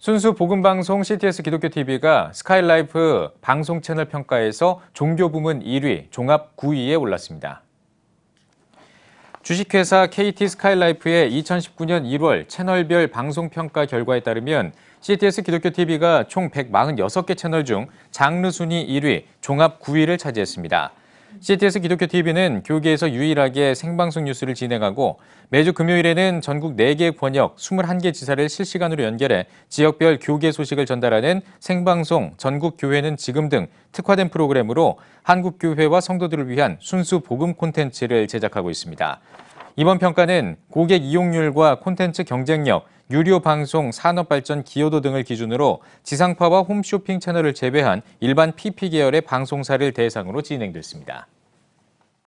순수 복음방송 CTS 기독교 TV가 스카이라이프 방송 채널 평가에서 종교 부문 1위, 종합 9위에 올랐습니다. 주식회사 KT 스카이라이프의 2019년 1월 채널별 방송 평가 결과에 따르면 CTS 기독교 TV가 총 146개 채널 중 장르 순위 1위, 종합 9위를 차지했습니다. CTS 기독교 TV는 교계에서 유일하게 생방송 뉴스를 진행하고 매주 금요일에는 전국 4개 권역 21개 지사를 실시간으로 연결해 지역별 교계 소식을 전달하는 생방송 전국 교회는 지금 등 특화된 프로그램으로 한국 교회와 성도들을 위한 순수 복음 콘텐츠를 제작하고 있습니다. 이번 평가는 고객 이용률과 콘텐츠 경쟁력, 유료 방송, 산업 발전 기여도 등을 기준으로 지상파와 홈쇼핑 채널을 제외한 일반 PP 계열의 방송사를 대상으로 진행됐습니다.